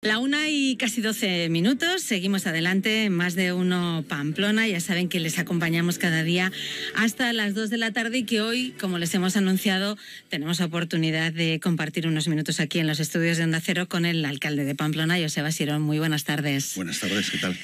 La una y casi doce minutos, seguimos adelante más de uno Pamplona. Ya saben que les acompañamos cada día hasta las dos de la tarde y que hoy, como les hemos anunciado, tenemos oportunidad de compartir unos minutos aquí en los estudios de Onda Cero con el alcalde de Pamplona, José Basirón. Muy buenas tardes. Buenas tardes, ¿qué tal?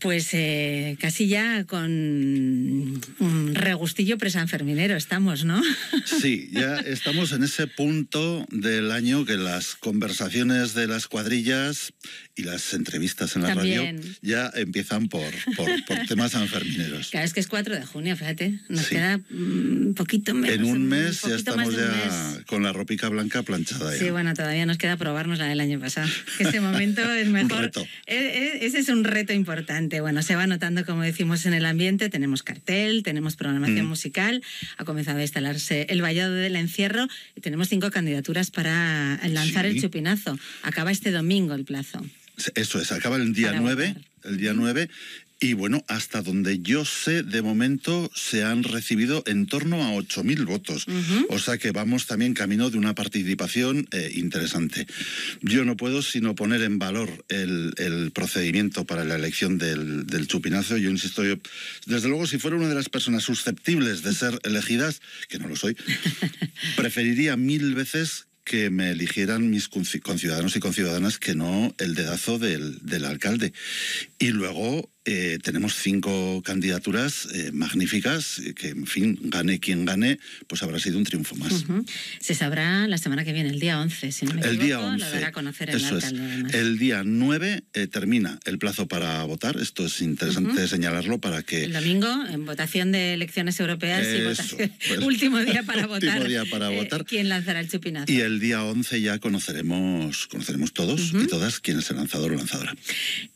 Pues eh, casi ya con un regustillo presanferminero estamos, ¿no? Sí, ya estamos en ese punto del año que las conversaciones de las cuadrillas y las entrevistas en la radio ya empiezan por, por, temas sanfermineros. Claro, es que es 4 de junio, fíjate. Nos queda un poquito menos. En un mes ya estamos ya con la ropica blanca planchada. Sí, bueno, todavía nos queda probarnos la del año pasado. este ese momento es mejor. E, e, ese es un reto importante. Bueno, se va notando, como decimos, en el ambiente. Tenemos cartel, tenemos programación mm. musical. Ha comenzado a instalarse el vallado del encierro y tenemos cinco candidaturas para lanzar el chupinazo. Acaba este domingo el plazo. Eso es, acaba el día el día 9 y bueno, hasta donde yo sé, de momento se han recibido en torno a 8.000 votos. O sea que vamos también camino de una participación eh, interesante. Yo no puedo sino poner en valor el, procedimiento para la elección del, chupinazo. Yo insisto, yo, desde luego, si fuera una de las personas susceptibles de ser elegidas, que no lo soy, preferiría mil veces que me eligieran mis conciudadanos y conciudadanas que no el dedazo del alcalde. Y luego eh, tenemos cinco candidaturas eh, magníficas, eh, que en fin, gane quien gane, pues habrá sido un triunfo más. Se sabrá la semana que viene, el día 11, si no me el día 11, lo conocer el eso El día 9 termina el plazo para votar, esto es interesante señalarlo para que... El domingo, en votación de elecciones europeas y último día para votar, día para votar. quién lanzará el chupinazo. Y el día 11 ya conoceremos, conoceremos todos y todas quién es el lanzador o lanzadora.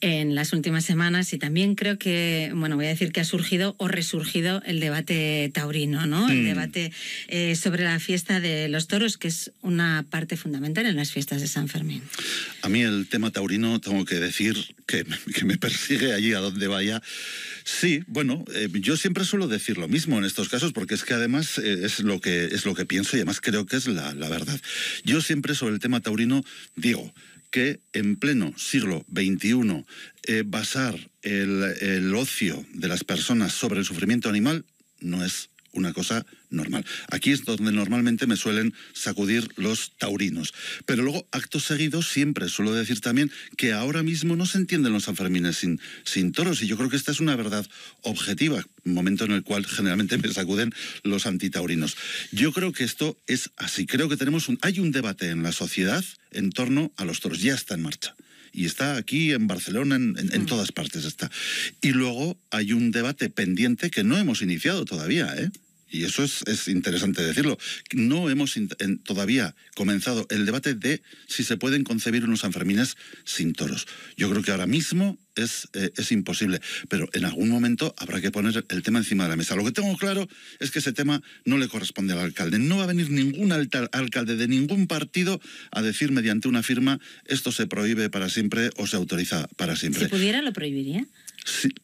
En las últimas semanas y también creo que, bueno, voy a decir que ha surgido o resurgido el debate taurino, ¿no? El mm. debate eh, sobre la fiesta de los toros, que es una parte fundamental en las fiestas de San Fermín. A mí el tema taurino, tengo que decir que, que me persigue allí a donde vaya. Sí, bueno, eh, yo siempre suelo decir lo mismo en estos casos, porque es que además eh, es, lo que, es lo que pienso y además creo que es la, la verdad. Yo siempre sobre el tema taurino digo, que en pleno siglo XXI eh, basar el, el ocio de las personas sobre el sufrimiento animal no es una cosa normal. Aquí es donde normalmente me suelen sacudir los taurinos. Pero luego, actos seguidos, siempre suelo decir también que ahora mismo no se entienden los Sanfermines sin, sin toros. Y yo creo que esta es una verdad objetiva, momento en el cual generalmente me sacuden los antitaurinos. Yo creo que esto es así. Creo que tenemos un, hay un debate en la sociedad en torno a los toros. Ya está en marcha y está aquí en Barcelona, en, mm. todas partes está. Y luego hay un debate pendiente que no hemos iniciado todavía, ¿eh? y eso es, interesante decirlo, no hemos todavía comenzado el debate de si se pueden concebir unos Sanfermines sin toros. Yo creo que ahora mismo es, eh, es imposible, pero en algún momento habrá que poner el tema encima de la mesa. Lo que tengo claro es que ese tema no le corresponde al alcalde. No va a venir ningún alcalde de ningún partido a decir mediante una firma esto se prohíbe para siempre o se autoriza para siempre. Si pudiera, lo prohibiría.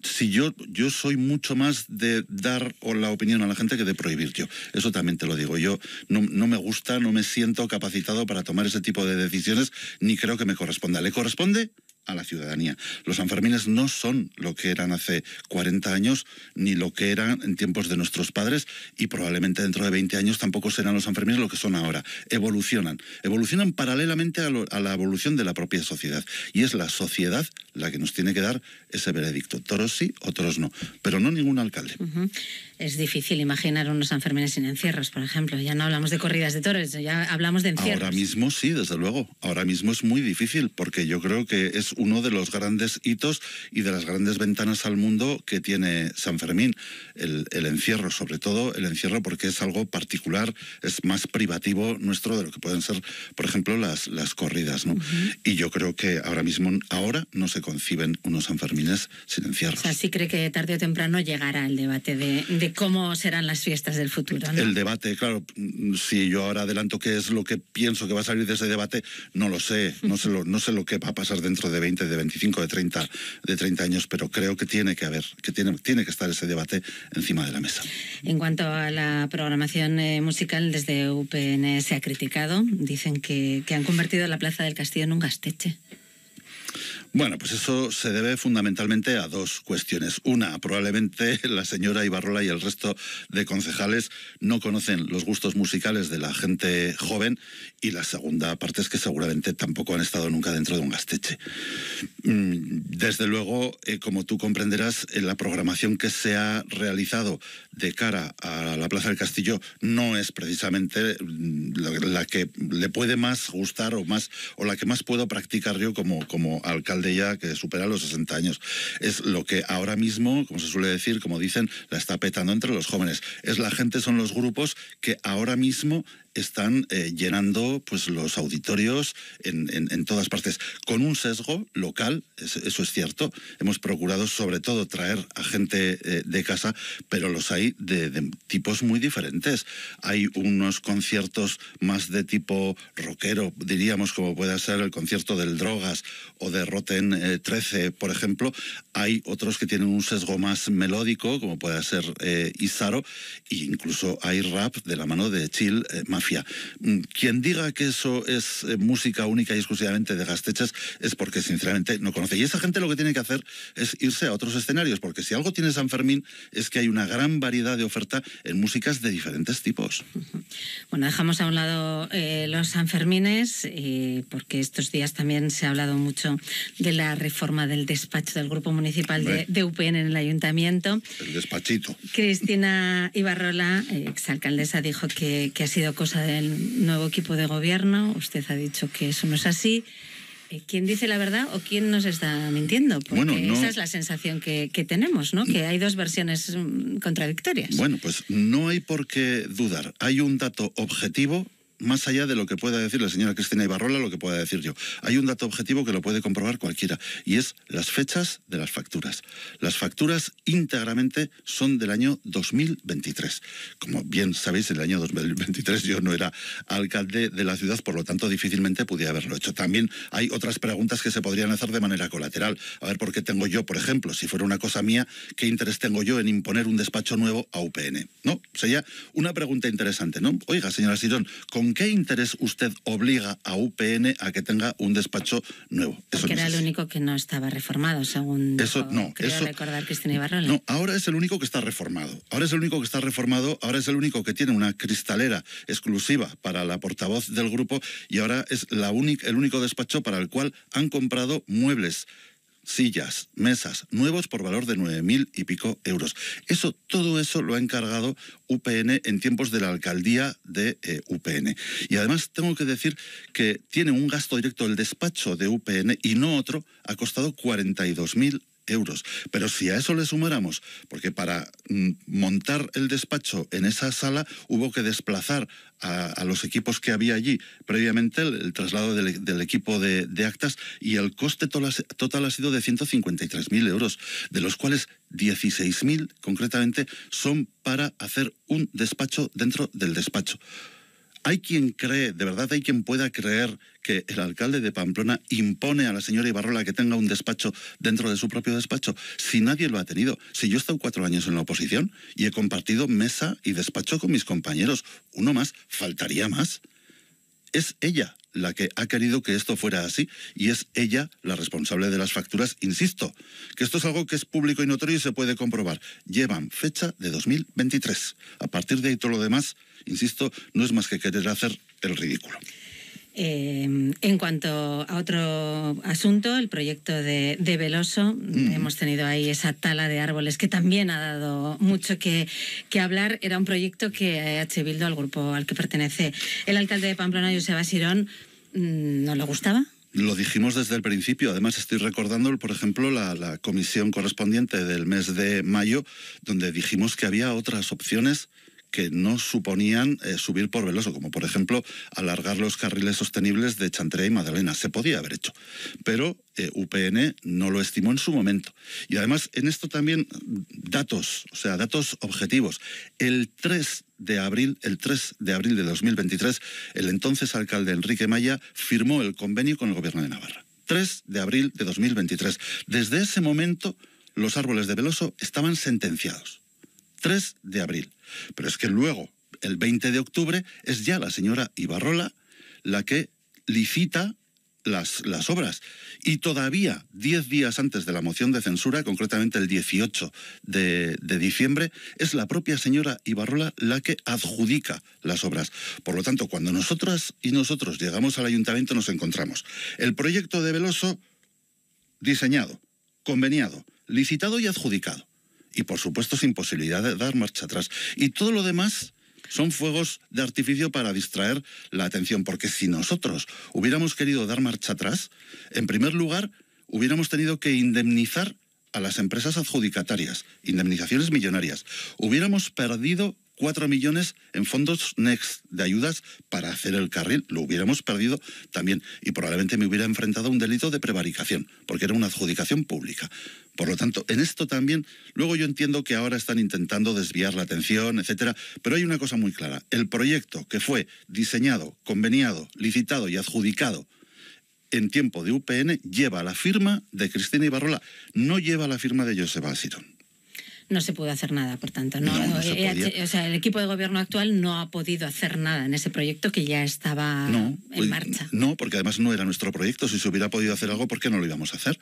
Si, yo, yo soy mucho más de dar la opinión a la gente que de prohibir, yo. Eso también te lo digo. Yo no, no me gusta, no me siento capacitado para tomar ese tipo de decisiones, ni creo que me corresponda. ¿Le corresponde? a la ciudadanía. Los Sanfermines no son lo que eran hace 40 años ni lo que eran en tiempos de nuestros padres y probablemente dentro de 20 años tampoco serán los Sanfermines lo que son ahora. Evolucionan, evolucionan paralelamente a, la evolución de la propia sociedad y es la sociedad la que nos tiene que dar ese veredicto. Toros sí otros no, pero no ningún alcalde. Es difícil imaginar unos Sanfermines sin encierros, por ejemplo. Ya no hablamos de corridas de toros, ya hablamos de encierros. Ahora mismo sí, desde luego. Ahora mismo es muy difícil porque yo creo que es uno de los grandes hitos y de las grandes ventanas al mundo que tiene San Fermín. El, encierro, sobre todo el encierro porque es algo particular, es más privativo nuestro de lo que pueden ser, por ejemplo, las, corridas. ¿no? Y yo creo que ahora mismo, ahora no se conciben unos Sanfermines sin encierros. O sea, sí cree que tarde o temprano llegará el debate de cómo serán las fiestas del futuro. El debate, claro, si yo ahora adelanto qué es lo que pienso que va a salir de ese debate, no lo sé, no sé lo, que va a pasar dentro de 20, de 25, de 30, de 30 años, pero creo que tiene que haber, que tiene, tiene que estar ese debate encima de la mesa. En cuanto a la programación eh, musical, desde UPN se ha criticado, dicen que, que han convertido la Plaza del Castillo en un gasteche. Bueno, pues eso se debe fundamentalmente a dos cuestiones. Una, probablemente la señora Ibarrola y el resto de concejales no conocen los gustos musicales de la gente joven y la segunda parte es que seguramente tampoco han estado nunca dentro de un gasteche. Mm, desde luego, eh, como tú comprenderás, eh, la programación que se ha realizado de cara a la Plaza del Castillo no es precisamente mm, la que le puede más gustar o, más, o la que más puedo practicar yo como, como alcalde de ya que supera los 60 años. Es lo que ahora mismo, como se suele decir, como dicen, la está petando entre los jóvenes. Es la gente, son los grupos que ahora mismo están eh, llenando pues, los auditorios en, todas partes, con un sesgo local, eso es cierto. Hemos procurado sobre todo traer a gente eh, de casa, pero los hay de, tipos muy diferentes. Hay unos conciertos más de tipo rockero, diríamos, como puede ser el concierto del Drogas o de Rotten 13, eh, por ejemplo. Hay otros que tienen un sesgo más melódico, como puede ser Isaro, e incluso hay rap de la mano de Chill más Mm, quien diga que eso es eh, música única y exclusivamente de Gastechas es porque sinceramente no conoce. Y esa gente lo que tiene que hacer es irse a otros escenarios, porque si algo tiene San Fermín es que hay una gran variedad de oferta en músicas de diferentes tipos. Bueno, dejamos a un lado eh, los Sanfermines, eh, porque estos días también se ha hablado mucho de la reforma del despacho del Grupo Municipal de, UPN en el Ayuntamiento. El despachito. Cristina Ibarrola, eh, exalcaldesa, dijo que ha sido cosa del nuevo equipo de gobierno. Usted ha dicho que eso no es así. Eh, ¿Quién dice la verdad o quién nos está mintiendo? Porque esa es la sensación que, que, tenemos, ¿no? Que hay dos versiones mm, contradictorias. Bueno, pues no hay por qué dudar. Hay un dato objetivo más allá de lo que pueda decir la señora Cristina Ibarrola, lo que pueda decir yo. Hay un dato objetivo que lo puede comprobar cualquiera, y es las fechas de las facturas. Las facturas íntegramente son del año 2023. Como bien sabéis, en el año 2023 yo no era alcalde de la ciudad, por lo tanto difícilmente podía haberlo hecho. También hay otras preguntas que se podrían hacer de manera colateral. A ver, ¿por qué tengo yo, por ejemplo, si fuera una cosa mía, qué interés tengo yo en imponer un despacho nuevo a UPN? No, sería una pregunta interesante, ¿no? Oiga, señora Sirón, ¿con qué interés usted obliga a UPN a que tenga un despacho nuevo? Eso era el único que no estaba reformado, según eso, no, creo recordar Cristina Ibarrola. No, ahora es el único que está reformado. Ahora es el único que está reformado, ahora es el único que tiene una cristalera exclusiva para la portavoz del grupo y ahora es la el único despacho para el cual han comprado muebles sillas, mesas, nuevos por valor de 9.000 y pico euros. Eso, todo eso lo ha encargado UPN en tiempos de la alcaldía de eh, UPN. Y además tengo que decir que tiene un gasto directo el despacho de UPN y no otro, ha costado 42.000 euros euros. Pero si a eso le sumáramos, porque para mm, montar el despacho en esa sala hubo que desplazar a, los equipos que había allí previamente, el, traslado del, equipo de, actas y el coste total ha sido de 153.000 euros, de los cuales 16.000 concretamente son para hacer un despacho dentro del despacho. Hay quien cree, de verdad hay quien pueda creer que el alcalde de Pamplona impone a la señora Ibarrola que tenga un despacho dentro de su propio despacho, si nadie lo ha tenido. Si yo he estado cuatro años en la oposición y he compartido mesa y despacho con mis compañeros, uno más, faltaría más. Es ella la que ha querido que esto fuera así y es ella la responsable de las facturas, insisto, que esto es algo que es público y notorio y se puede comprobar. Llevan fecha de 2023. A partir de ahí todo lo demás, insisto, no es más que querer hacer el ridículo. Em, en cuanto a otro asunto, el proyecto de, Veloso, mm. hemos tenido ahí esa tala de árboles que también ha dado mucho que, que hablar. Era un proyecto que H. Bildo, al grupo al que pertenece el alcalde de Pamplona, Joseba Sirón, mm, no le gustaba. Lo dijimos desde el principio. Además, estoy recordando, por ejemplo, la, la, comisión correspondiente del mes de mayo, donde dijimos que había otras opciones que no suponían eh, subir por Veloso, como por ejemplo alargar los carriles sostenibles de Chantrea y Madalena. Se podía haber hecho, pero eh, UPN no lo estimó en su momento. Y además en esto también datos, o sea, datos objetivos. El 3 de abril, el 3 de abril de 2023, el entonces alcalde Enrique Maya firmó el convenio con el gobierno de Navarra. 3 de abril de 2023. Desde ese momento los árboles de Veloso estaban sentenciados. 3 de abril. Pero es que luego, el 20 de octubre, es ya la señora Ibarrola la que licita las, las, obras. Y todavía, 10 días antes de la moción de censura, concretamente el 18 de, de, diciembre, es la propia señora Ibarrola la que adjudica las obras. Por lo tanto, cuando nosotras y nosotros llegamos al ayuntamiento nos encontramos el proyecto de Veloso diseñado, conveniado, licitado y adjudicado y por supuesto sin posibilidad de dar marcha atrás. Y todo lo demás son fuegos de artificio para distraer la atención, porque si nosotros hubiéramos querido dar marcha atrás, en primer lugar, hubiéramos tenido que indemnizar a las empresas adjudicatarias, indemnizaciones millonarias. Hubiéramos perdido 4 millones en fondos Next de ayudas para hacer el carril. Lo hubiéramos perdido también y probablemente me hubiera enfrentado a un delito de prevaricación, porque era una adjudicación pública. Por lo tanto, en esto también, luego yo entiendo que ahora están intentando desviar la atención, etcétera, pero hay una cosa muy clara. El proyecto que fue diseñado, conveniado, licitado y adjudicado en tiempo de UPN lleva la firma de Cristina Ibarrola, no lleva la firma de Joseba Asirón no se pudo hacer nada, por tanto. No, e o sea, el equipo de gobierno actual no ha podido hacer nada en ese proyecto que ya estaba en pues, marcha. No, porque además no era nuestro proyecto. Si se hubiera podido hacer algo, ¿por qué no lo íbamos a hacer?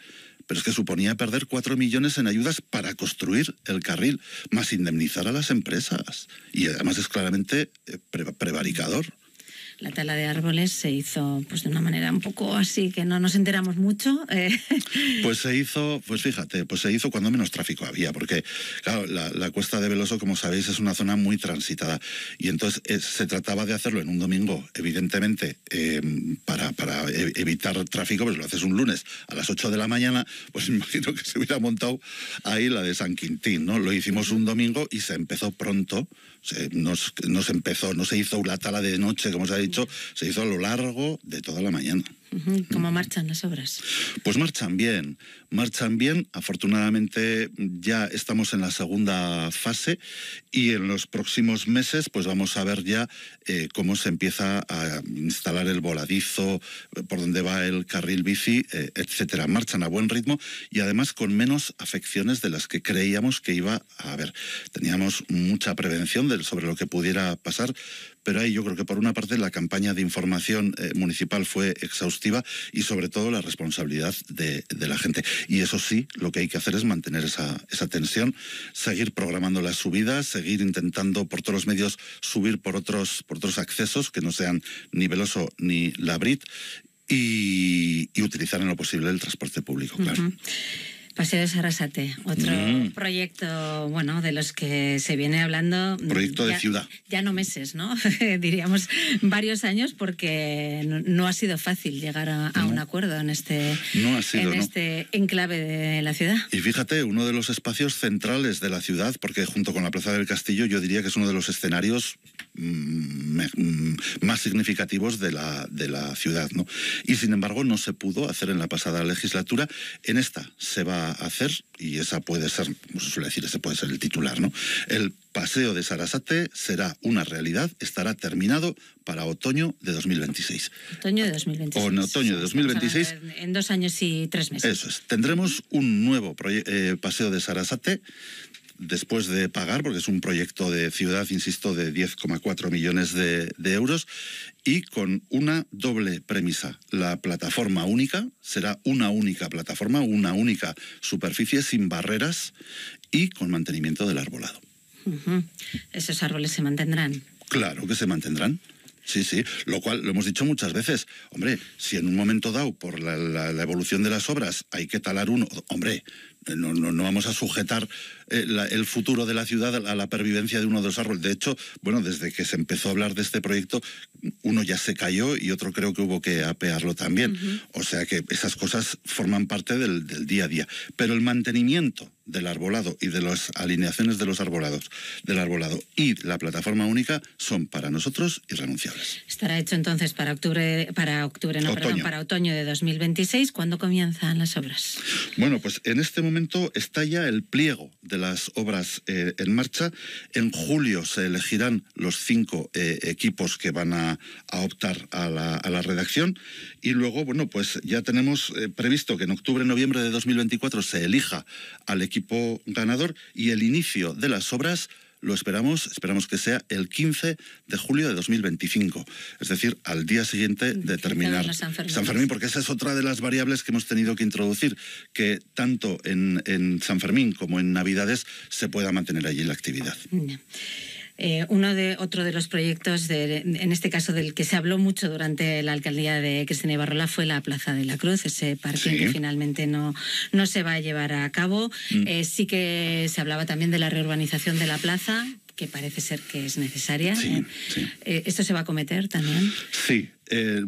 Pero es que suponía perder cuatro millones en ayudas para construir el carril, más indemnizar a las empresas. Y además es claramente eh, prevaricador la tala de árboles se hizo pues de una manera un poco así que no nos enteramos mucho. Eh. Pues se hizo, pues fíjate, pues se hizo cuando menos tráfico había, porque claro, la, cuesta de Veloso, como sabéis, es una zona muy transitada y entonces eh, se trataba de hacerlo en un domingo, evidentemente, em, para, para e, evitar tráfico, pues lo haces un lunes a las 8 de la mañana, pues imagino que se hubiera montado ahí la de San Quintín, ¿no? Lo hicimos un domingo y se empezó pronto, nos, empezó, no se hizo la tala de noche, como se ha dicho, se hizo a lo largo de toda la mañana. ¿Cómo marchan las obras? Pues marchan bien, marchan bien. Afortunadamente ya estamos en la segunda fase y en los próximos meses pues vamos a ver ya eh, cómo se empieza a instalar el voladizo, eh, por dónde va el carril bici, eh, etcétera. Marchan a buen ritmo y además con menos afecciones de las que creíamos que iba a haber. Teníamos mucha prevención sobre lo que pudiera pasar, pero ahí yo creo que por una parte la campaña de información municipal fue exhaustiva y sobre todo la responsabilidad de, la gente. Y eso sí, lo que hay que hacer es mantener esa, esa tensión, seguir programando la subidas, seguir intentando por todos los medios subir por otros, por otros accesos que no sean ni Veloso ni Labrit y, utilizar en lo posible el transporte público, Paseo de Sarasate, otro mm. proyecto, bueno, de los que se viene hablando. Mm, proyecto de ciudad. Ya no meses, ¿no? Diríamos varios años porque no, ha sido fácil llegar a, un acuerdo en este, este, enclave de la ciudad. Y fíjate, uno de los espacios centrales de la ciudad, porque junto con la Plaza del Castillo yo diría que es uno de los escenarios mm, más significativos de la, de la ciudad, ¿no? Y sin embargo no se pudo hacer en la pasada legislatura, en esta se va hacer, y esa puede ser, suele decir, ese puede ser el titular, ¿no? El paseo de Sarasate será una realidad, estará terminado para otoño de 2026. Otoño de 2026. O en otoño de 2026. En dos años y tres meses. Eso es. Tendremos un nuevo eh, paseo de Sarasate después de pagar, porque es un proyecto de ciudad, insisto, de 10,4 millones de, euros, y con una doble premisa. La plataforma única será una única plataforma, una única superficie sin barreras y con mantenimiento del arbolado. Esos árboles se mantendrán. Claro que se mantendrán. Sí, sí, lo cual lo hemos dicho muchas veces. Hombre, si en un momento dado, por la, evolución de las obras, hay que talar uno, hombre, eh, no, vamos a sujetar eh, el futuro de la ciudad a la pervivencia de uno de los árboles. De hecho, bueno, desde que se empezó a hablar de este proyecto, uno ya se cayó y otro creo que hubo que apearlo también. O sea que esas cosas forman parte del día a día. Pero el mantenimiento del arbolado y de las alineaciones de los arbolados del arbolado y la plataforma única son para nosotros irrenunciables. Estará hecho entonces para octubre para octubre para otoño de 2026, ¿cuándo comienzan las obras? Bueno, pues en este momento está ya el pliego de las obras eh, en marcha. En julio se elegirán los cinco eh, equipos que van a, optar a la, redacción y luego, bueno, pues ya tenemos eh, previsto que en octubre, noviembre de 2024 se elija al equipo equipo ganador y el inicio de las obras lo esperamos, esperamos que sea el 15 de julio de 2025, es decir, al día siguiente de terminar San Fermín. porque esa es otra de las variables que hemos tenido que introducir, que tanto en, San Fermín como en Navidades se pueda mantener allí la actividad. Eh, uno de, otro de los proyectos, en este caso del que se habló mucho durante la alcaldía de Cristina Ibarrola, fue la Plaza de la Cruz, ese parque que finalmente no, se va a llevar a cabo. Mm. Eh, sí que se hablaba también de la reurbanización de la plaza, que parece ser que es necesaria. Sí, eh, eh, ¿Esto se va a cometer también? Sí. Eh,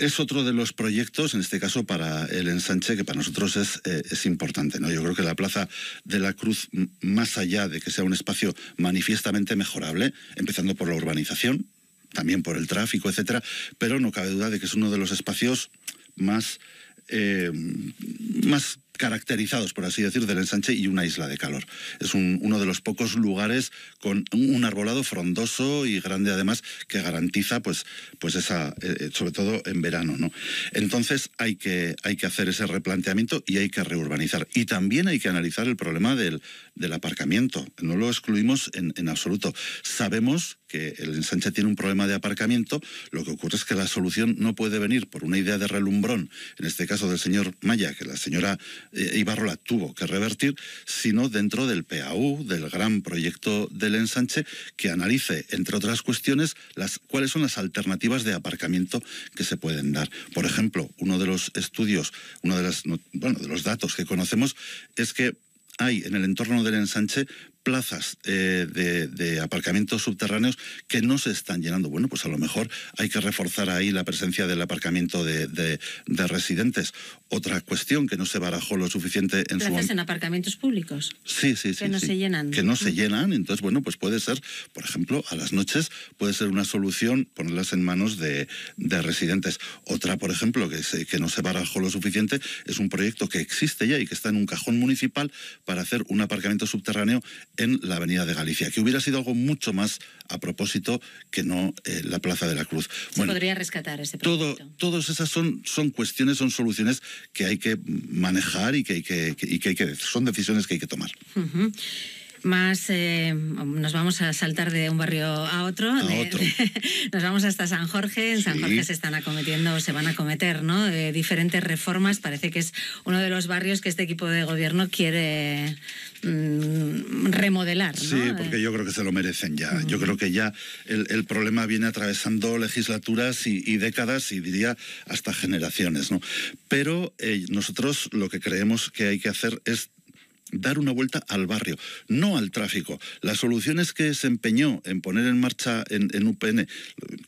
es otro de los proyectos, en este caso para el ensanche, que para nosotros es, es, importante. ¿no? Yo creo que la Plaza de la Cruz, más allá de que sea un espacio manifiestamente mejorable, empezando por la urbanización, también por el tráfico, etcétera, pero no cabe duda de que es uno de los espacios más, más caracterizados, por así decir, del ensanche y una isla de calor. Es uno de los pocos lugares con un arbolado frondoso y grande además que garantiza pues, pues esa, eh, eh, sobre todo en verano. ¿no? Entonces hay que, hay que hacer ese replanteamiento y hay que reurbanizar. Y también hay que analizar el problema del, del aparcamiento. No lo excluimos en, en absoluto. Sabemos que el ensanche tiene un problema de aparcamiento, lo que ocurre es que la solución no puede venir por una idea de relumbrón, en este caso del señor Maya, que la señora eh, Ibarro Ibarrola tuvo que revertir, sino dentro del PAU, del gran proyecto del ensanche, que analice, entre otras cuestiones, cuáles son las alternativas de aparcamiento que se pueden dar. Por ejemplo, uno de los estudios, uno de, de los datos que conocemos es que hay en el entorno del ensanche plazas eh, de, aparcamientos subterráneos que no se están llenando. Bueno, pues a lo mejor hay que reforzar ahí la presencia del aparcamiento de, residentes. Otra cuestión que no se barajó lo suficiente en plazas en aparcamientos públicos? Sí, sí, sí. Que no se llenan. Que no se llenan. Entonces, bueno, pues puede ser, por ejemplo, a las noches puede ser una solución ponerlas en manos de, residentes. Otra, por ejemplo, que no se barajó lo suficiente es un proyecto que existe ya y que está en un cajón municipal para hacer un aparcamiento subterráneo en la Avenida de Galicia, que hubiera sido algo mucho más a propósito que no eh, la Plaza de la Cruz. Se podría rescatar ese proyecto. Todo, todas esas son, son cuestiones, son soluciones que hay que manejar y que hay que, son decisiones que hay que tomar más eh, nos vamos a saltar de un barrio a otro, a otro. nos vamos hasta San Jorge en San Jorge se están acometiendo se van a acometer ¿no? Eh, diferentes reformas parece que es uno de los barrios que este equipo de gobierno quiere mm, remodelar sí porque yo creo que se lo merecen ya yo creo que ya el, problema viene atravesando legislaturas y, décadas y diría hasta generaciones ¿no? pero eh, nosotros lo que creemos que hay que hacer es dar una vuelta al barrio, no al tráfico. Las soluciones que se empeñó en poner en marcha en, UPN,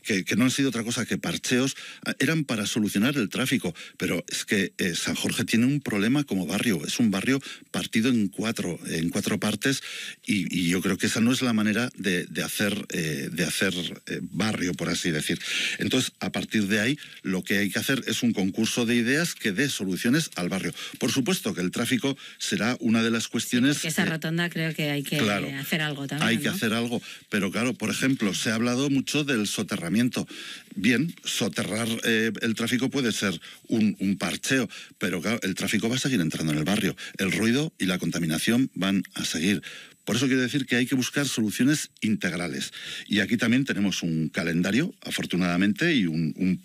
que, no han sido otra cosa que parcheos, ah, eran para solucionar el tráfico. Pero es que eh, San Jorge tiene un problema como barrio, es un barrio partido en cuatro, en cuatro partes, y, yo creo que esa no es la manera de, hacer, de hacer eh, eh, barrio, por así decir. Entonces, a partir de ahí, lo que hay que hacer es un concurso de ideas que dé soluciones al barrio. Por supuesto que el tráfico será una de las cuestiones... esa rotonda creo que hay que hacer algo también. Hay que hacer algo, pero claro, por ejemplo, se ha hablado mucho del soterramiento. Bien, soterrar eh, el tráfico puede ser un, parcheo, pero el tráfico va a seguir entrando en el barrio. El ruido y la contaminación van a seguir. Por eso quiero decir que hay que buscar soluciones integrales. Y aquí también tenemos un calendario, afortunadamente, y un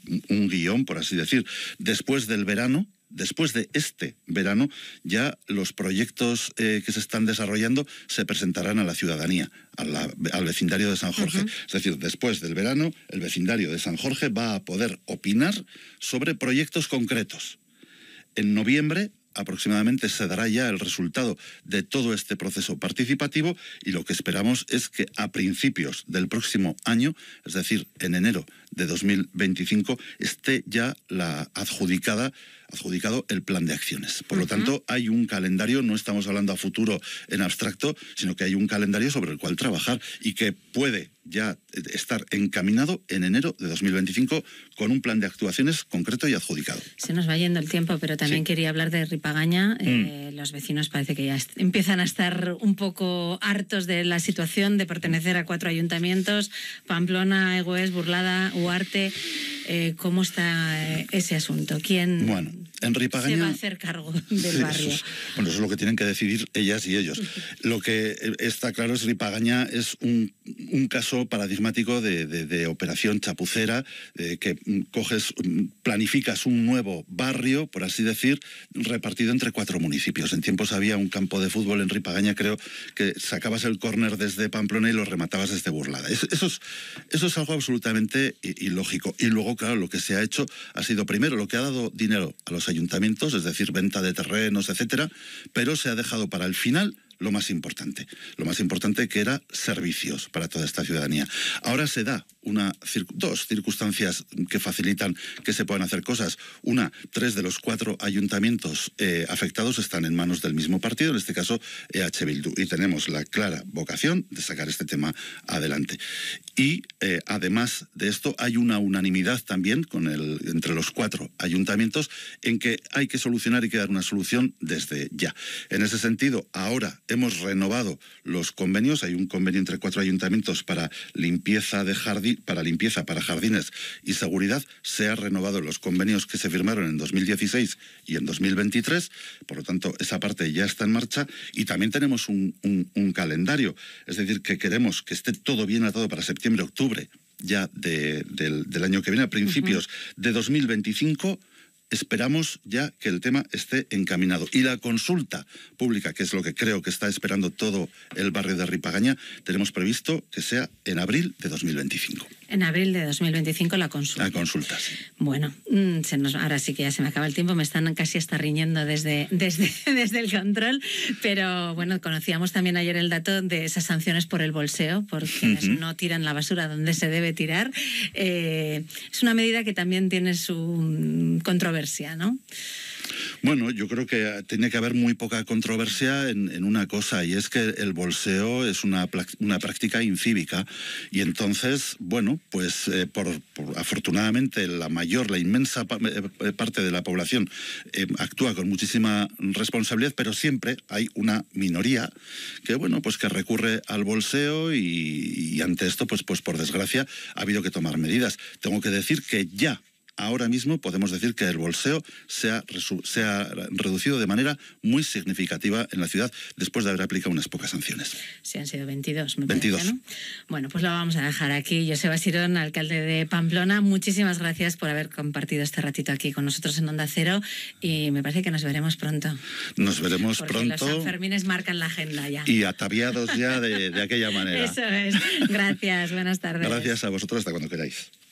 guión, por así decir. Después del verano, después de este verano ya los proyectos eh, que se están desarrollando se presentarán a la ciudadanía, al vecindario de San Jorge. Es decir, después del verano, el vecindario de San Jorge va a poder opinar sobre proyectos concretos. En noviembre aproximadamente se dará ya el resultado de todo este proceso participativo y lo que esperamos es que a principios del próximo año, es decir, en enero de 2025 esté ya la adjudicada adjudicado el plan de acciones. Por lo tanto, hay un calendario, no estamos hablando a futuro en abstracto, sino que hay un calendario sobre el cual trabajar y que puede ya estar encaminado en enero de 2025 con un plan de actuaciones concreto y adjudicado. Se nos va yendo el tiempo, pero también quería hablar de Ripagaña. Mm. Eh, los vecinos parece que ya empiezan a estar un poco hartos de la situación de pertenecer a cuatro ayuntamientos, Pamplona, Egoes, Burlada, eh, cómo está eh, ese asunto. ¿Quién bueno, se va a hacer cargo del barrio? bueno, eso es lo que tienen que decidir ellas y ellos. Lo que eh, está claro es que Ripagaña es un, caso paradigmático de, operación chapucera, que mm, coges, mm, planificas un nuevo barrio, por así decir, repartido entre cuatro municipios. En tiempos había un campo de fútbol en Ripagaña, creo que sacabas el córner desde Pamplona y lo rematabas desde Burlada. Eso, eso, es, eso es algo absolutamente y, Y luego, claro, lo que se ha hecho ha sido primero lo que ha dado dinero a los ayuntamientos, es decir, venta de terrenos, etcétera, pero se ha dejado para el final lo más importante. Lo más importante que era servicios para toda esta ciudadanía. Ahora se da una, dos circunstancias que facilitan que se puedan hacer cosas. Una, tres de los cuatro ayuntamientos eh, afectados están en manos del mismo partido, en este caso EH Bildu. Y tenemos la clara vocación de sacar este tema adelante. Y eh, además de esto, hay una unanimidad también con el, entre los cuatro ayuntamientos en que hay que solucionar y que dar una solución desde ya. En ese sentido, ahora hemos renovado los convenios. Hay un convenio entre cuatro ayuntamientos para limpieza de para limpieza para jardines y seguridad. Se han renovado los convenios que se firmaron en 2016 y en 2023. Por lo tanto, esa parte ya está en marcha. Y también tenemos un, calendario. Es decir, que queremos que esté todo bien atado para septiembre, octubre ya del, año que viene, a principios de 2025 esperamos ya que el tema esté encaminado. Y la consulta pública, que es lo que creo que está esperando todo el barrio de Ripagaña, tenemos previsto que sea en abril de 2025. En abril de 2025 la consulta. La consulta, sí. Bueno, mm, ahora sí que ya se me acaba el tiempo, me están casi hasta riñendo desde, desde, desde el control, pero bueno, conocíamos también ayer el dato de esas sanciones por el bolseo, porque no tiran la basura donde se debe tirar. Eh, es una medida que también tiene su mm, controversia, ¿no? Bueno, yo creo que eh, tiene que haber muy poca controversia en, una cosa, y es que el bolseo es una, práctica incívica. Y entonces, bueno, pues eh, afortunadamente la mayor, la inmensa eh, parte de la población actúa con muchísima responsabilidad, pero siempre hay una minoría que, bueno, pues que recurre al bolseo y, y ante esto, pues, pues por desgracia, ha habido que tomar medidas. Tengo que decir que ya ahora mismo podemos decir que el bolseo se ha, reducido de manera muy significativa en la ciudad después de haber aplicado unas pocas sanciones. Sí, han sido 22, 22. Bueno, pues lo vamos a dejar aquí. Yo Joseba Sirón, alcalde de Pamplona, muchísimas gracias por haber compartido este ratito aquí con nosotros en Onda Cero y me parece que nos veremos pronto. Nos veremos pronto. Los Sanfermines marcan la agenda ya. Y ataviados ya de aquella manera. Eso es. Gracias, buenas tardes. Gracias a vosotros hasta cuando queráis.